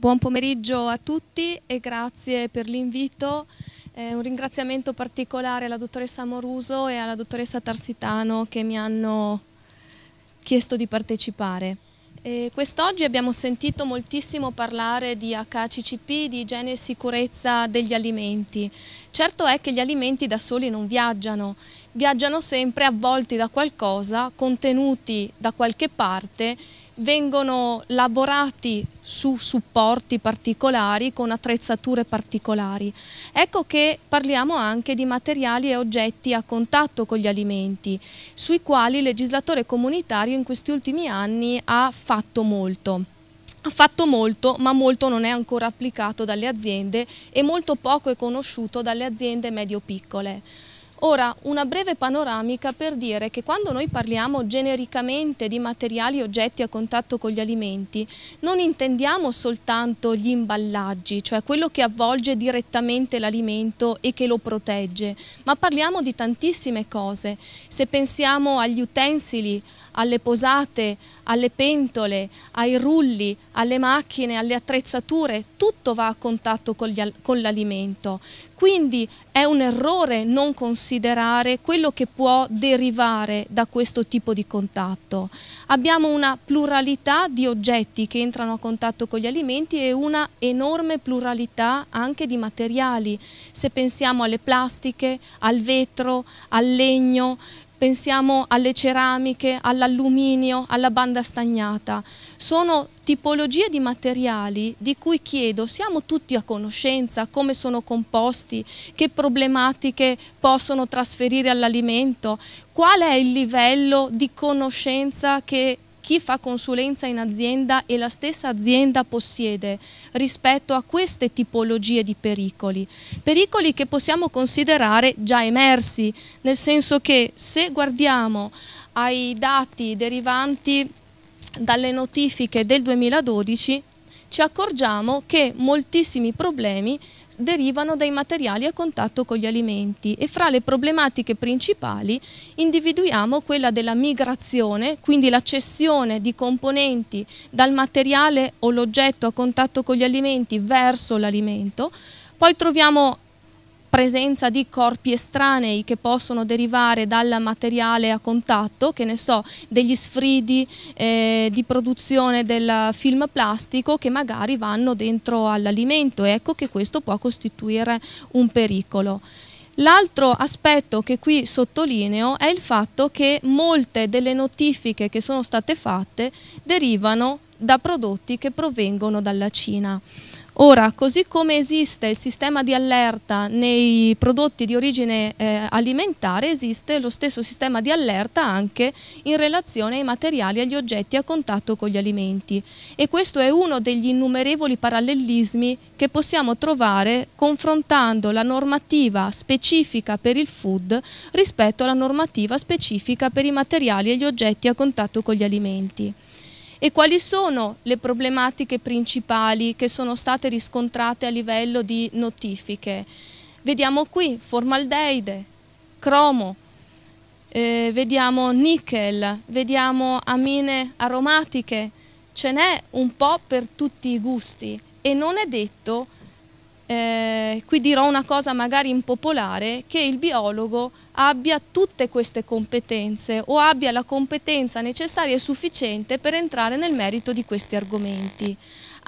Buon pomeriggio a tutti e grazie per l'invito. Eh, un ringraziamento particolare alla dottoressa Moruso e alla dottoressa Tarsitano che mi hanno chiesto di partecipare. Quest'oggi abbiamo sentito moltissimo parlare di HACCP, di igiene e sicurezza degli alimenti. Certo è che gli alimenti da soli non viaggiano, viaggiano sempre avvolti da qualcosa, contenuti da qualche parte vengono lavorati su supporti particolari con attrezzature particolari. Ecco che parliamo anche di materiali e oggetti a contatto con gli alimenti, sui quali il legislatore comunitario in questi ultimi anni ha fatto molto. Ha fatto molto, ma molto non è ancora applicato dalle aziende e molto poco è conosciuto dalle aziende medio-piccole. Ora, una breve panoramica per dire che quando noi parliamo genericamente di materiali e oggetti a contatto con gli alimenti, non intendiamo soltanto gli imballaggi, cioè quello che avvolge direttamente l'alimento e che lo protegge, ma parliamo di tantissime cose. Se pensiamo agli utensili, alle posate, alle pentole, ai rulli, alle macchine, alle attrezzature, tutto va a contatto con, con l'alimento. Quindi è un errore non considerare quello che può derivare da questo tipo di contatto. Abbiamo una pluralità di oggetti che entrano a contatto con gli alimenti e una enorme pluralità anche di materiali. Se pensiamo alle plastiche, al vetro, al legno, pensiamo alle ceramiche, all'alluminio, alla banda stagnata. Sono tipologie di materiali di cui chiedo siamo tutti a conoscenza, come sono composti, che problematiche possono trasferire all'alimento, qual è il livello di conoscenza che chi fa consulenza in azienda e la stessa azienda possiede rispetto a queste tipologie di pericoli. Pericoli che possiamo considerare già emersi, nel senso che se guardiamo ai dati derivanti dalle notifiche del 2012 ci accorgiamo che moltissimi problemi derivano dai materiali a contatto con gli alimenti e fra le problematiche principali individuiamo quella della migrazione, quindi la cessione di componenti dal materiale o l'oggetto a contatto con gli alimenti verso l'alimento, poi troviamo presenza di corpi estranei che possono derivare dal materiale a contatto, che ne so, degli sfridi eh, di produzione del film plastico che magari vanno dentro all'alimento. Ecco che questo può costituire un pericolo. L'altro aspetto che qui sottolineo è il fatto che molte delle notifiche che sono state fatte derivano da prodotti che provengono dalla Cina. Ora, così come esiste il sistema di allerta nei prodotti di origine eh, alimentare, esiste lo stesso sistema di allerta anche in relazione ai materiali e agli oggetti a contatto con gli alimenti. E questo è uno degli innumerevoli parallelismi che possiamo trovare confrontando la normativa specifica per il food rispetto alla normativa specifica per i materiali e gli oggetti a contatto con gli alimenti e quali sono le problematiche principali che sono state riscontrate a livello di notifiche. Vediamo qui formaldeide, cromo, eh, vediamo nickel, vediamo amine aromatiche, ce n'è un po' per tutti i gusti e non è detto, eh, qui dirò una cosa magari impopolare, che il biologo abbia tutte queste competenze o abbia la competenza necessaria e sufficiente per entrare nel merito di questi argomenti.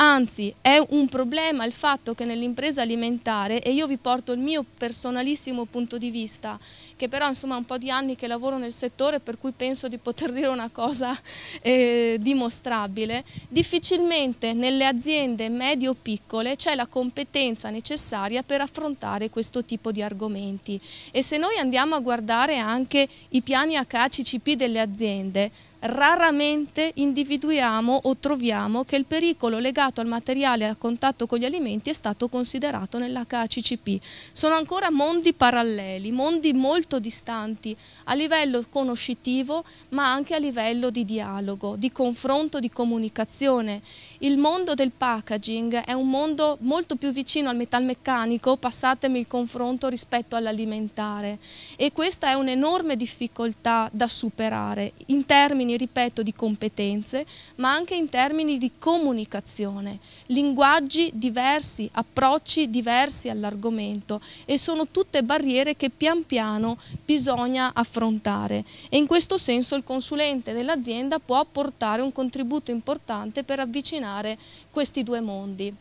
Anzi, è un problema il fatto che nell'impresa alimentare, e io vi porto il mio personalissimo punto di vista, che però insomma è un po' di anni che lavoro nel settore per cui penso di poter dire una cosa eh, dimostrabile, difficilmente nelle aziende medio-piccole c'è la competenza necessaria per affrontare questo tipo di argomenti. E se noi andiamo a guardare anche i piani HACCP delle aziende, raramente individuiamo o troviamo che il pericolo legato al materiale a contatto con gli alimenti è stato considerato nell'HACCP. Sono ancora mondi paralleli, mondi molto distanti a livello conoscitivo ma anche a livello di dialogo, di confronto, di comunicazione il mondo del packaging è un mondo molto più vicino al metalmeccanico, passatemi il confronto rispetto all'alimentare e questa è un'enorme difficoltà da superare in termini, ripeto, di competenze, ma anche in termini di comunicazione, linguaggi diversi, approcci diversi all'argomento e sono tutte barriere che pian piano bisogna affrontare e in questo senso il consulente dell'azienda può portare un contributo importante per avvicinare combinare questi due mondi.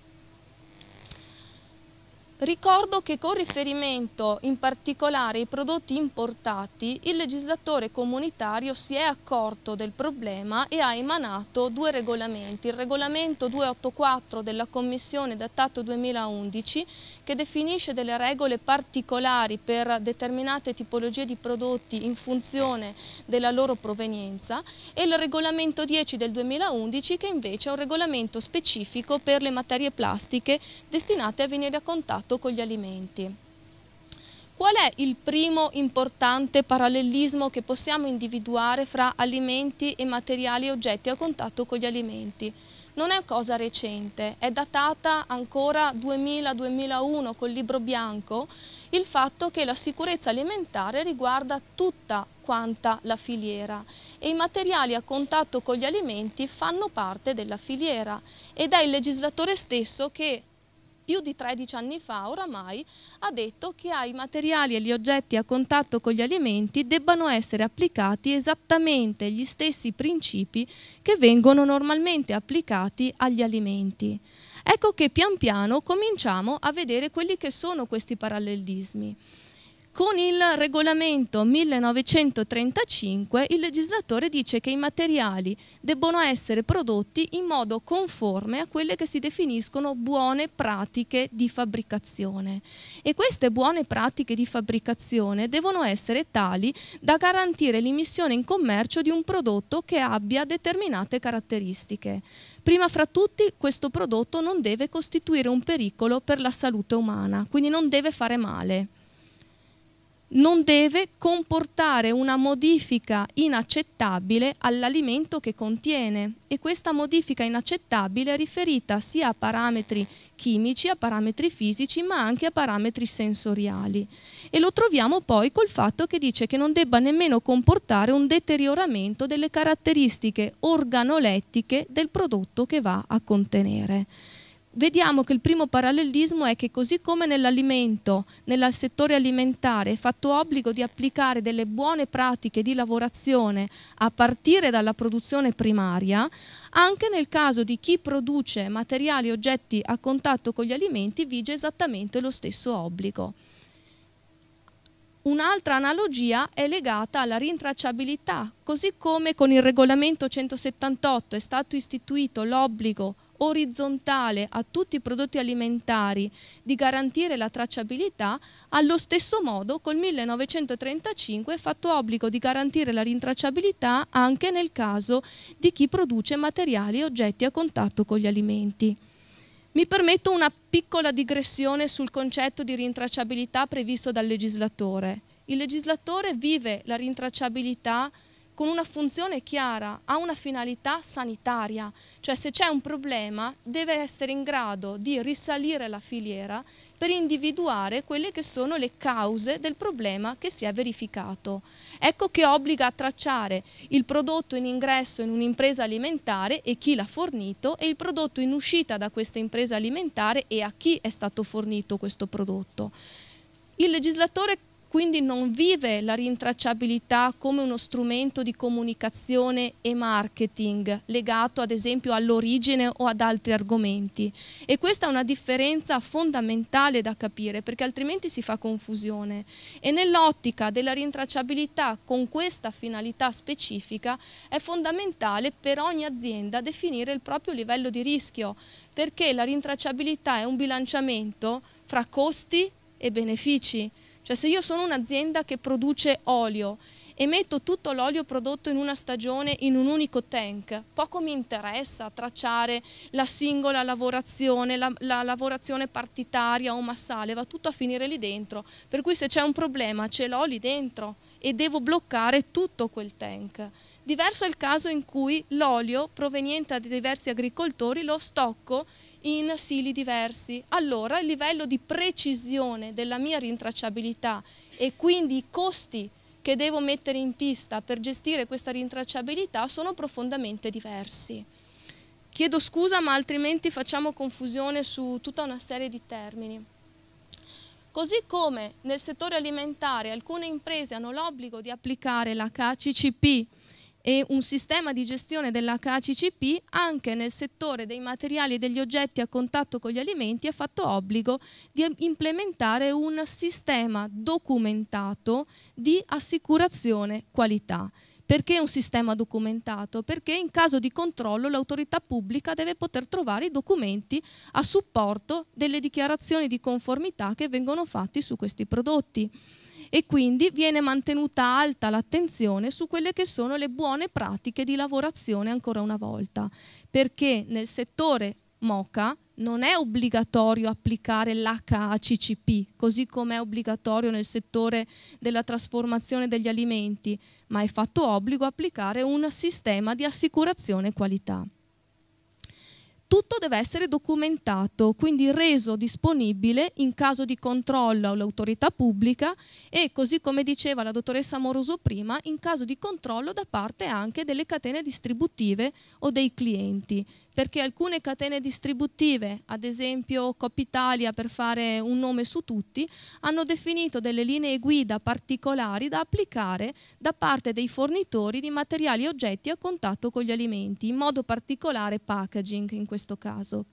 Ricordo che con riferimento in particolare ai prodotti importati, il legislatore comunitario si è accorto del problema e ha emanato due regolamenti, il regolamento 284 della Commissione datato 2011 che definisce delle regole particolari per determinate tipologie di prodotti in funzione della loro provenienza e il regolamento 10 del 2011 che invece è un regolamento specifico per le materie plastiche destinate a venire a contatto con gli alimenti. Qual è il primo importante parallelismo che possiamo individuare fra alimenti e materiali e oggetti a contatto con gli alimenti? non è cosa recente, è datata ancora 2000-2001 col libro bianco il fatto che la sicurezza alimentare riguarda tutta quanta la filiera e i materiali a contatto con gli alimenti fanno parte della filiera ed è il legislatore stesso che più di 13 anni fa oramai, ha detto che ai materiali e agli oggetti a contatto con gli alimenti debbano essere applicati esattamente gli stessi principi che vengono normalmente applicati agli alimenti. Ecco che pian piano cominciamo a vedere quelli che sono questi parallelismi. Con il regolamento 1935 il legislatore dice che i materiali debbono essere prodotti in modo conforme a quelle che si definiscono buone pratiche di fabbricazione e queste buone pratiche di fabbricazione devono essere tali da garantire l'immissione in commercio di un prodotto che abbia determinate caratteristiche. Prima fra tutti questo prodotto non deve costituire un pericolo per la salute umana, quindi non deve fare male non deve comportare una modifica inaccettabile all'alimento che contiene e questa modifica inaccettabile è riferita sia a parametri chimici, a parametri fisici, ma anche a parametri sensoriali. E lo troviamo poi col fatto che dice che non debba nemmeno comportare un deterioramento delle caratteristiche organolettiche del prodotto che va a contenere vediamo che il primo parallelismo è che così come nell'alimento, nel settore alimentare, è fatto obbligo di applicare delle buone pratiche di lavorazione a partire dalla produzione primaria, anche nel caso di chi produce materiali e oggetti a contatto con gli alimenti vige esattamente lo stesso obbligo. Un'altra analogia è legata alla rintracciabilità, così come con il regolamento 178 è stato istituito l'obbligo orizzontale a tutti i prodotti alimentari di garantire la tracciabilità, allo stesso modo col 1935 è fatto obbligo di garantire la rintracciabilità anche nel caso di chi produce materiali e oggetti a contatto con gli alimenti. Mi permetto una piccola digressione sul concetto di rintracciabilità previsto dal legislatore. Il legislatore vive la rintracciabilità con una funzione chiara, ha una finalità sanitaria, cioè se c'è un problema deve essere in grado di risalire la filiera per individuare quelle che sono le cause del problema che si è verificato. Ecco che obbliga a tracciare il prodotto in ingresso in un'impresa alimentare e chi l'ha fornito e il prodotto in uscita da questa impresa alimentare e a chi è stato fornito questo prodotto. Il legislatore quindi non vive la rintracciabilità come uno strumento di comunicazione e marketing legato ad esempio all'origine o ad altri argomenti. E questa è una differenza fondamentale da capire perché altrimenti si fa confusione e nell'ottica della rintracciabilità con questa finalità specifica è fondamentale per ogni azienda definire il proprio livello di rischio perché la rintracciabilità è un bilanciamento fra costi e benefici cioè se io sono un'azienda che produce olio e metto tutto l'olio prodotto in una stagione in un unico tank, poco mi interessa tracciare la singola lavorazione, la, la lavorazione partitaria o massale, va tutto a finire lì dentro. Per cui se c'è un problema ce l'ho lì dentro e devo bloccare tutto quel tank. Diverso è il caso in cui l'olio proveniente da diversi agricoltori lo stocco in sili diversi. Allora il livello di precisione della mia rintracciabilità e quindi i costi che devo mettere in pista per gestire questa rintracciabilità sono profondamente diversi. Chiedo scusa ma altrimenti facciamo confusione su tutta una serie di termini. Così come nel settore alimentare alcune imprese hanno l'obbligo di applicare la KCCP e un sistema di gestione dell'HACCP anche nel settore dei materiali e degli oggetti a contatto con gli alimenti è fatto obbligo di implementare un sistema documentato di assicurazione qualità. Perché un sistema documentato? Perché in caso di controllo l'autorità pubblica deve poter trovare i documenti a supporto delle dichiarazioni di conformità che vengono fatti su questi prodotti e quindi viene mantenuta alta l'attenzione su quelle che sono le buone pratiche di lavorazione ancora una volta, perché nel settore MOCA non è obbligatorio applicare l'HACCP, così come è obbligatorio nel settore della trasformazione degli alimenti, ma è fatto obbligo applicare un sistema di assicurazione qualità tutto deve essere documentato, quindi reso disponibile in caso di controllo all'autorità pubblica e così come diceva la dottoressa Moroso prima, in caso di controllo da parte anche delle catene distributive o dei clienti perché alcune catene distributive, ad esempio Copitalia per fare un nome su tutti, hanno definito delle linee guida particolari da applicare da parte dei fornitori di materiali e oggetti a contatto con gli alimenti, in modo particolare packaging in questo caso.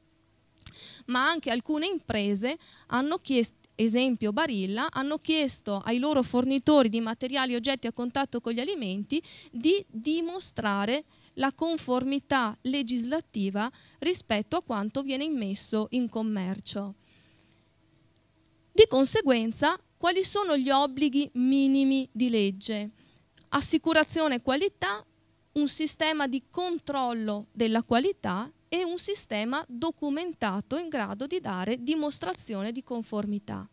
Ma anche alcune imprese hanno chiesto esempio Barilla, hanno chiesto ai loro fornitori di materiali e oggetti a contatto con gli alimenti di dimostrare la conformità legislativa rispetto a quanto viene immesso in commercio. Di conseguenza, quali sono gli obblighi minimi di legge? Assicurazione qualità, un sistema di controllo della qualità e un sistema documentato in grado di dare dimostrazione di conformità.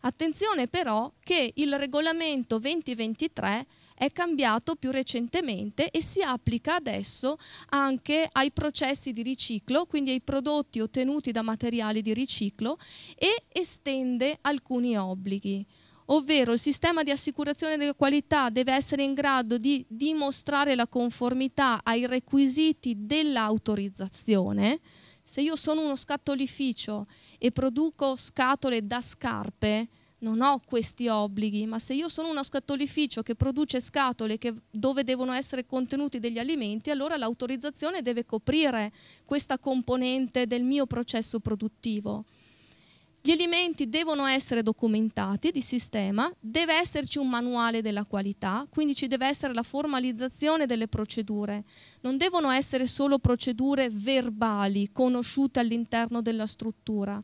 Attenzione però che il regolamento 2023 è cambiato più recentemente e si applica adesso anche ai processi di riciclo, quindi ai prodotti ottenuti da materiali di riciclo e estende alcuni obblighi. Ovvero il sistema di assicurazione della qualità deve essere in grado di dimostrare la conformità ai requisiti dell'autorizzazione. Se io sono uno scatolificio e produco scatole da scarpe, non ho questi obblighi, ma se io sono uno scattolificio che produce scatole che, dove devono essere contenuti degli alimenti, allora l'autorizzazione deve coprire questa componente del mio processo produttivo. Gli alimenti devono essere documentati di sistema, deve esserci un manuale della qualità, quindi ci deve essere la formalizzazione delle procedure. Non devono essere solo procedure verbali conosciute all'interno della struttura.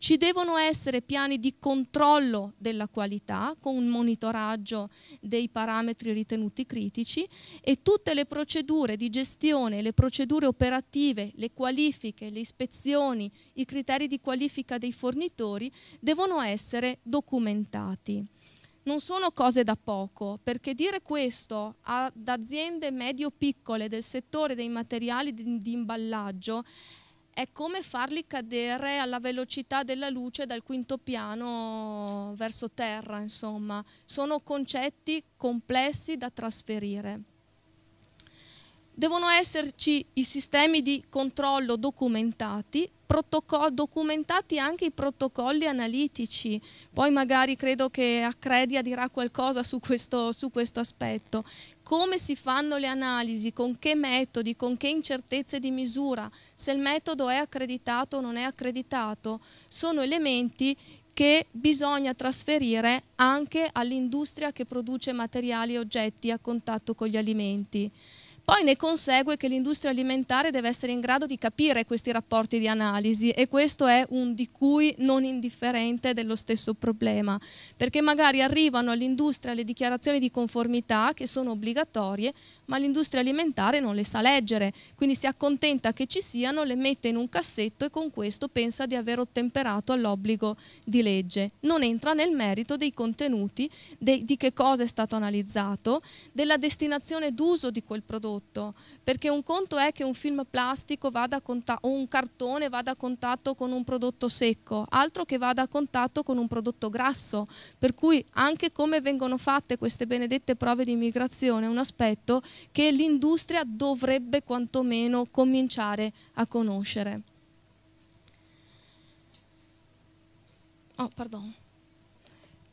Ci devono essere piani di controllo della qualità con un monitoraggio dei parametri ritenuti critici e tutte le procedure di gestione, le procedure operative, le qualifiche, le ispezioni, i criteri di qualifica dei fornitori devono essere documentati non sono cose da poco, perché dire questo ad aziende medio-piccole del settore dei materiali di, imballaggio è come farli cadere alla velocità della luce dal quinto piano verso terra, insomma. Sono concetti complessi da trasferire devono esserci i sistemi di controllo documentati, documentati anche i protocolli analitici, poi magari credo che Accredia dirà qualcosa su questo, su questo aspetto, come si fanno le analisi, con che metodi, con che incertezze di misura, se il metodo è accreditato o non è accreditato, sono elementi che bisogna trasferire anche all'industria che produce materiali e oggetti a contatto con gli alimenti. Poi ne consegue che l'industria alimentare deve essere in grado di capire questi rapporti di analisi e questo è un di cui non indifferente dello stesso problema, perché magari arrivano all'industria le dichiarazioni di conformità che sono obbligatorie, ma l'industria alimentare non le sa leggere, quindi si accontenta che ci siano, le mette in un cassetto e con questo pensa di aver ottemperato all'obbligo di legge. Non entra nel merito dei contenuti, de di che cosa è stato analizzato, della destinazione d'uso di quel prodotto prodotto, perché un conto è che un film plastico conta- o un cartone vada a contatto con un prodotto secco, altro che vada a contatto con un prodotto grasso, per cui anche come vengono fatte queste benedette prove di immigrazione è un aspetto che l'industria dovrebbe quantomeno cominciare a conoscere. Oh, pardon.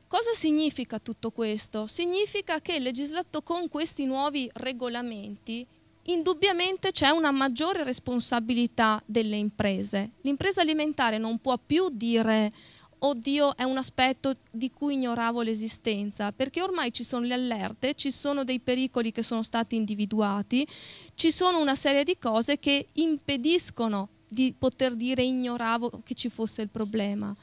Cosa significa tutto questo? Significa che legislato con questi nuovi regolamenti indubbiamente c'è una maggiore responsabilità delle imprese. L'impresa alimentare non può più dire oddio è un aspetto di cui ignoravo l'esistenza, perché ormai ci sono le allerte, ci sono dei pericoli che sono stati individuati, ci sono una serie di cose che impediscono di poter dire ignoravo che ci fosse il problema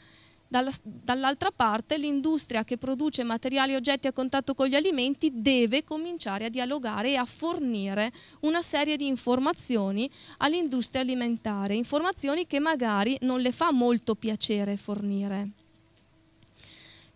dall'altra parte l'industria che produce materiali e oggetti a contatto con gli alimenti deve cominciare a dialogare e a fornire una serie di informazioni all'industria alimentare, informazioni che magari non le fa molto piacere fornire.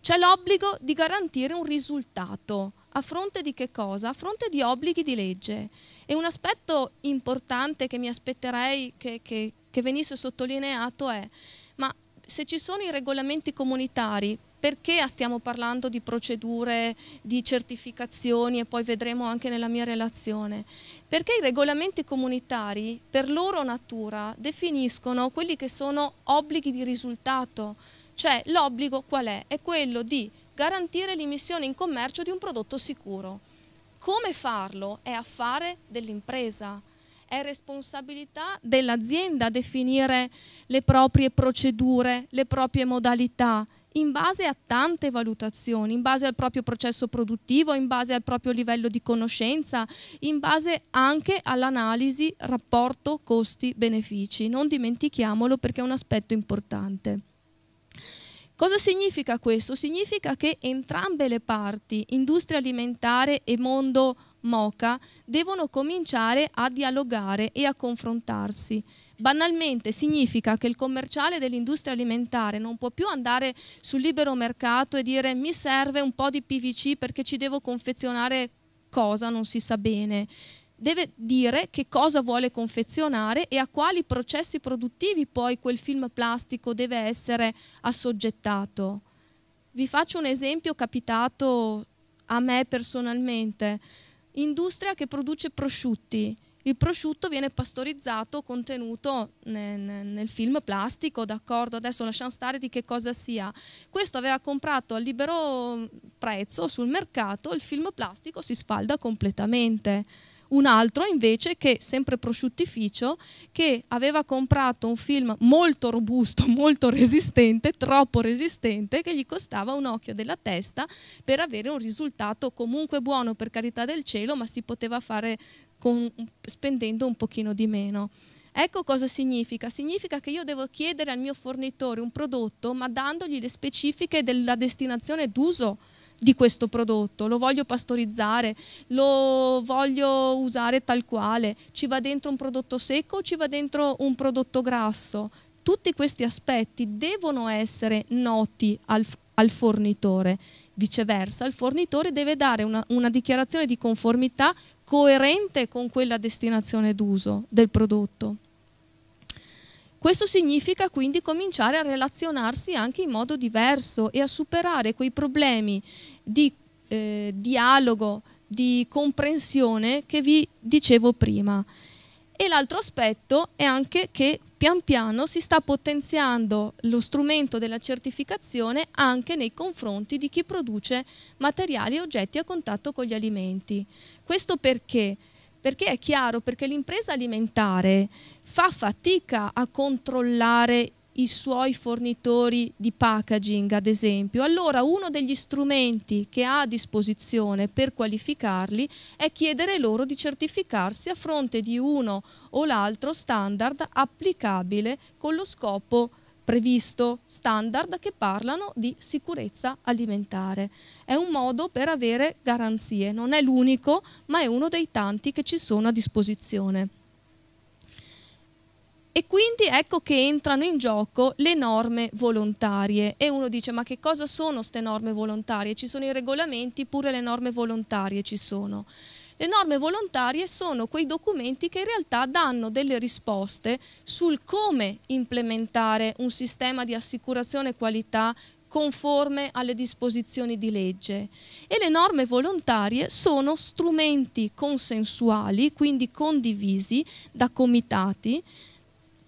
C'è l'obbligo di garantire un risultato. A fronte di che cosa? A fronte di obblighi di legge. E un aspetto importante che mi aspetterei che, che, che venisse sottolineato è ma se ci sono i regolamenti comunitari, perché stiamo parlando di procedure, di certificazioni e poi vedremo anche nella mia relazione? Perché i regolamenti comunitari, per loro natura, definiscono quelli che sono obblighi di risultato, cioè l'obbligo qual è? È quello di garantire l'immissione in commercio di un prodotto sicuro. Come farlo è affare dell'impresa è responsabilità dell'azienda definire le proprie procedure, le proprie modalità in base a tante valutazioni, in base al proprio processo produttivo, in base al proprio livello di conoscenza, in base anche all'analisi rapporto costi-benefici. Non dimentichiamolo perché è un aspetto importante. Cosa significa questo? Significa che entrambe le parti, industria alimentare e mondo Moca devono cominciare a dialogare e a confrontarsi. Banalmente significa che il commerciale dell'industria alimentare non può più andare sul libero mercato e dire mi serve un po' di PVC perché ci devo confezionare cosa non si sa bene. Deve dire che cosa vuole confezionare e a quali processi produttivi poi quel film plastico deve essere assoggettato. Vi faccio un esempio capitato a me personalmente industria che produce prosciutti. Il prosciutto viene pastorizzato, contenuto nel, nel film plastico, d'accordo? Adesso lasciamo stare di che cosa sia. Questo aveva comprato a libero mm, prezzo sul mercato, il film plastico si sfalda completamente un altro invece che, sempre prosciuttificio, che aveva comprato un film molto robusto, molto resistente, troppo resistente, che gli costava un occhio della testa per avere un risultato comunque buono per carità del cielo, ma si poteva fare con, spendendo un pochino di meno. Ecco cosa significa. Significa che io devo chiedere al mio fornitore un prodotto, ma dandogli le specifiche della destinazione d'uso di questo prodotto, lo voglio pastorizzare, lo voglio usare tal quale, ci va dentro un prodotto secco o ci va dentro un prodotto grasso? Tutti questi aspetti devono essere noti al, al fornitore. Viceversa, il fornitore deve dare una, una dichiarazione di conformità coerente con quella destinazione d'uso del prodotto. Questo significa quindi cominciare a relazionarsi anche in modo diverso e a superare quei problemi di eh, dialogo, di comprensione che vi dicevo prima. E l'altro aspetto è anche che pian piano si sta potenziando lo strumento della certificazione anche nei confronti di chi produce materiali e oggetti a contatto con gli alimenti. Questo perché? Perché è chiaro, perché l'impresa alimentare fa fatica a controllare i suoi fornitori di packaging, ad esempio. Allora uno degli strumenti che ha a disposizione per qualificarli è chiedere loro di certificarsi a fronte di uno o l'altro standard applicabile con lo scopo previsto standard che parlano di sicurezza alimentare. È un modo per avere garanzie, non è l'unico, ma è uno dei tanti che ci sono a disposizione. E quindi ecco che entrano in gioco le norme volontarie. E uno dice: Ma che cosa sono queste norme volontarie? Ci sono i regolamenti, pure le norme volontarie ci sono. Le norme volontarie sono quei documenti che in realtà danno delle risposte sul come implementare un sistema di assicurazione qualità conforme alle disposizioni di legge e le norme volontarie sono strumenti consensuali, quindi condivisi da comitati,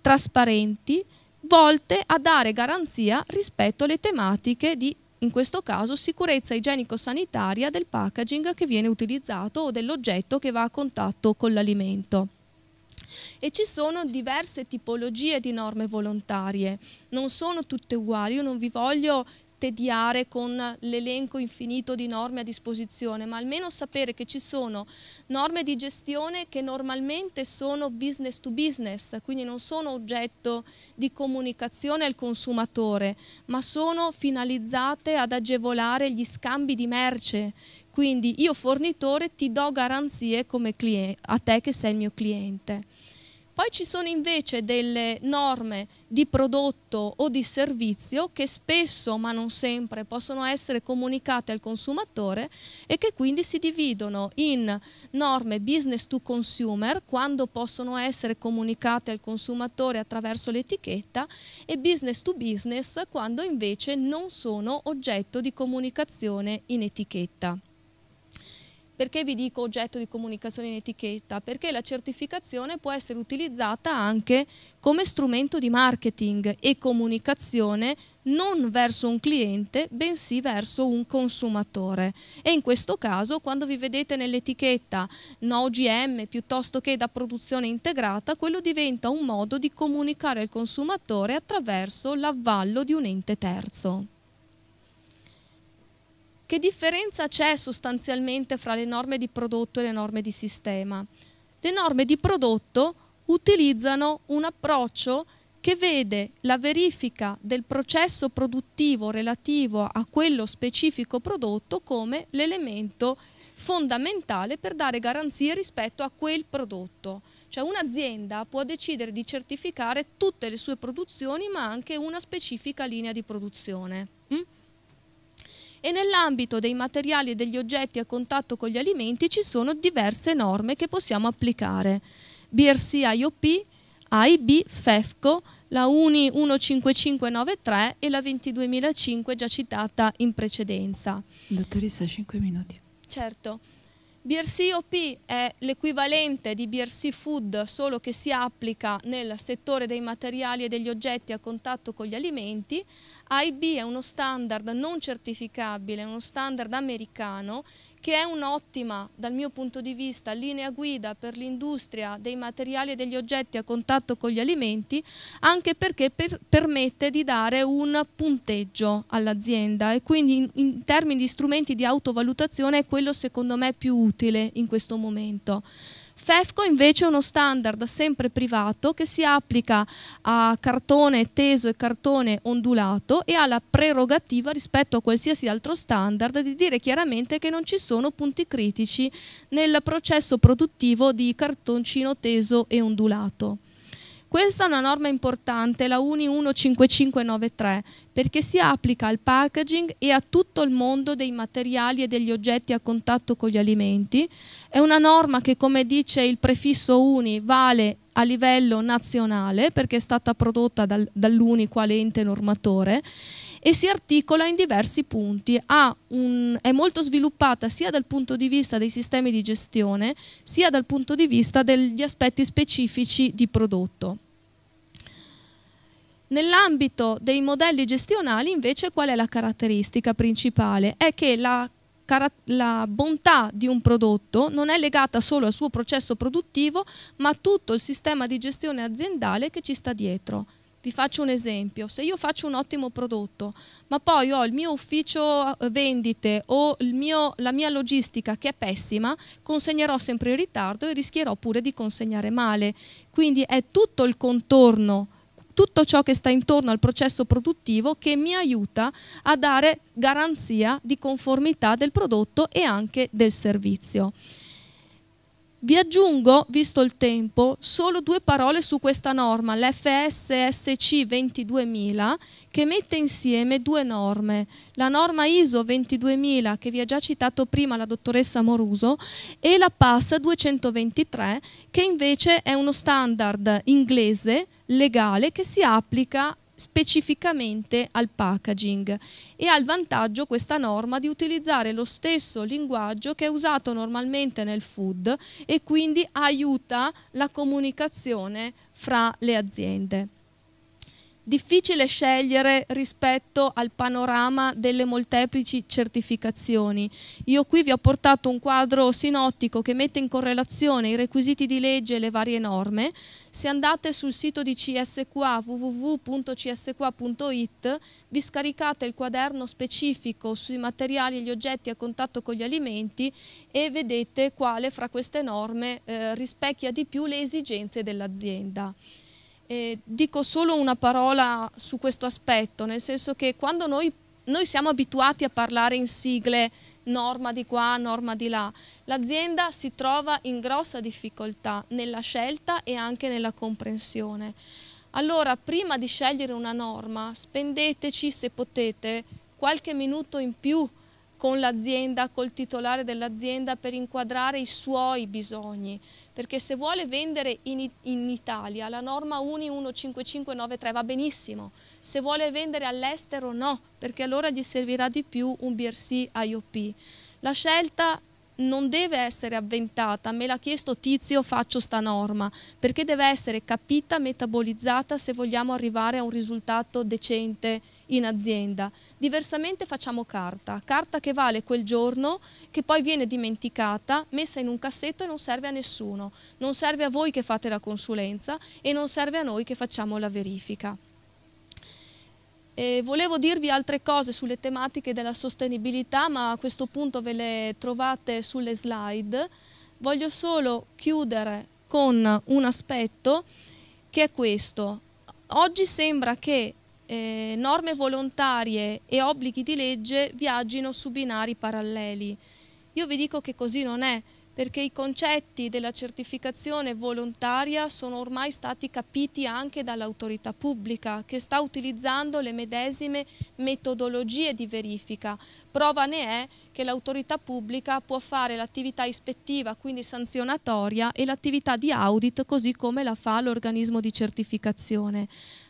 trasparenti, volte a dare garanzia rispetto alle tematiche di in questo caso sicurezza igienico-sanitaria del packaging che viene utilizzato o dell'oggetto che va a contatto con l'alimento. E ci sono diverse tipologie di norme volontarie, non sono tutte uguali, io non vi voglio tediare con l'elenco infinito di norme a disposizione, ma almeno sapere che ci sono norme di gestione che normalmente sono business to business, quindi non sono oggetto di comunicazione al consumatore, ma sono finalizzate ad agevolare gli scambi di merce. Quindi io fornitore ti do garanzie come cliente, a te che sei il mio cliente. Poi ci sono invece delle norme di prodotto o di servizio che spesso, ma non sempre, possono essere comunicate al consumatore e che quindi si dividono in norme business to consumer, quando possono essere comunicate al consumatore attraverso l'etichetta, e business to business, quando invece non sono oggetto di comunicazione in etichetta. Perché vi dico oggetto di comunicazione in etichetta? Perché la certificazione può essere utilizzata anche come strumento di marketing e comunicazione non verso un cliente, bensì verso un consumatore. E in questo caso, quando vi vedete nell'etichetta no GM piuttosto che da produzione integrata, quello diventa un modo di comunicare al consumatore attraverso l'avvallo di un ente terzo. Che differenza c'è sostanzialmente fra le norme di prodotto e le norme di sistema? Le norme di prodotto utilizzano un approccio che vede la verifica del processo produttivo relativo a quello specifico prodotto come l'elemento fondamentale per dare garanzie rispetto a quel prodotto. Cioè un'azienda può decidere di certificare tutte le sue produzioni ma anche una specifica linea di produzione. Mm? e nell'ambito dei materiali e degli oggetti a contatto con gli alimenti ci sono diverse norme che possiamo applicare. BRC IOP, AIB, FEFCO, la UNI 15593 e la 22005 già citata in precedenza. Dottoressa, 5 minuti. Certo. BRC OP è l'equivalente di BRC Food solo che si applica nel settore dei materiali e degli oggetti a contatto con gli alimenti. AIB è uno standard non certificabile, uno standard americano che è un'ottima, dal mio punto di vista, linea guida per l'industria dei materiali e degli oggetti a contatto con gli alimenti, anche perché per permette di dare un punteggio all'azienda e quindi in, in, termini di strumenti di autovalutazione è quello secondo me più utile in questo momento. FEFCO invece è uno standard sempre privato che si applica a cartone teso e cartone ondulato e ha la prerogativa rispetto a qualsiasi altro standard di dire chiaramente che non ci sono punti critici nel processo produttivo di cartoncino teso e ondulato. Questa è una norma importante, la UNI 15593, perché si applica al packaging e a tutto il mondo dei materiali e degli oggetti a contatto con gli alimenti. È una norma che, come dice il prefisso UNI, vale a livello nazionale perché è stata prodotta dal, dall'UNI quale ente normatore e si articola in diversi punti. Un, è molto sviluppata sia dal punto di vista dei sistemi di gestione, sia dal punto di vista degli aspetti specifici di prodotto. Nell'ambito dei modelli gestionali invece qual è la caratteristica principale? È che la, la, bontà di un prodotto non è legata solo al suo processo produttivo ma a tutto il sistema di gestione aziendale che ci sta dietro. Vi faccio un esempio, se io faccio un ottimo prodotto, ma poi ho il mio ufficio eh, vendite o mio, la mia logistica che è pessima, consegnerò sempre in ritardo e rischierò pure di consegnare male. Quindi è tutto il contorno, tutto ciò che sta intorno al processo produttivo che mi aiuta a dare garanzia di conformità del prodotto e anche del servizio. Vi aggiungo, visto il tempo, solo due parole su questa norma, l'FSSC 22000, che mette insieme due norme, la norma ISO 22000 che vi ha già citato prima la dottoressa Moruso e la PAS 223 che invece è uno standard inglese legale che si applica specificamente al packaging e ha il vantaggio questa norma di utilizzare lo stesso linguaggio che è usato normalmente nel food e quindi aiuta la comunicazione fra le aziende difficile scegliere rispetto al panorama delle molteplici certificazioni. Io qui vi ho portato un quadro sinottico che mette in correlazione i requisiti di legge e le varie norme. Se andate sul sito di CSQA www.csqua.it vi scaricate il quaderno specifico sui materiali e gli oggetti a contatto con gli alimenti e vedete quale fra queste norme eh, rispecchia di più le esigenze dell'azienda. Eh, dico solo una parola su questo aspetto, nel senso che quando noi, noi siamo abituati a parlare in sigle norma di qua, norma di là, l'azienda si trova in grossa difficoltà nella scelta e anche nella comprensione. Allora, prima di scegliere una norma, spendeteci, se potete, qualche minuto in più con l'azienda, col titolare dell'azienda per inquadrare i suoi bisogni, perché se vuole vendere in, in Italia la norma UNI 15593 va benissimo, se vuole vendere all'estero no, perché allora gli servirà di più un BRC IOP. La scelta non deve essere avventata, me l'ha chiesto Tizio, faccio sta norma, perché deve essere capita, metabolizzata se vogliamo arrivare a un risultato decente in azienda. Diversamente facciamo carta, carta che vale quel giorno, che poi viene dimenticata, messa in un cassetto e non serve a nessuno. Non serve a voi che fate la consulenza e non serve a noi che facciamo la verifica. E volevo dirvi altre cose sulle tematiche della sostenibilità, ma a questo punto ve le trovate sulle slide. Voglio solo chiudere con un aspetto che è questo. Oggi sembra che eh, norme volontarie e obblighi di legge viaggino su binari paralleli. Io vi dico che così non è, perché i concetti della certificazione volontaria sono ormai stati capiti anche dall'autorità pubblica che sta utilizzando le medesime metodologie di verifica. Prova ne è che l'autorità pubblica può fare l'attività ispettiva, quindi sanzionatoria, e l'attività di audit così come la fa l'organismo di certificazione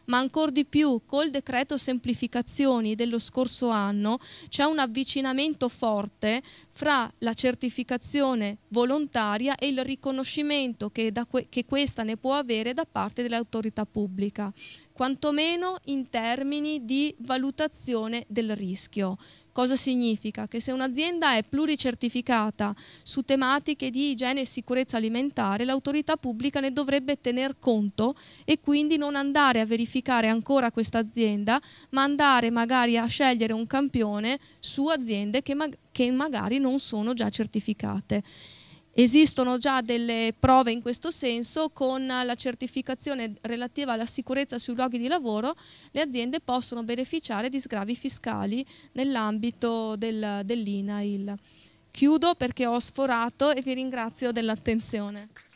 ma ancor di più col decreto semplificazioni dello scorso anno c'è un avvicinamento forte fra la certificazione volontaria e il riconoscimento che, que che questa ne può avere da parte dell'autorità pubblica quantomeno in termini di valutazione del rischio. Cosa significa? Che se un'azienda è pluricertificata su tematiche di igiene e sicurezza alimentare, l'autorità pubblica ne dovrebbe tener conto e quindi non andare a verificare ancora questa azienda, ma andare magari a scegliere un campione su aziende che, ma che magari non sono già certificate. Esistono già delle prove in questo senso, con la certificazione relativa alla sicurezza sui luoghi di lavoro le aziende possono beneficiare di sgravi fiscali nell'ambito del, dell'INAIL. Chiudo perché ho sforato e vi ringrazio dell'attenzione.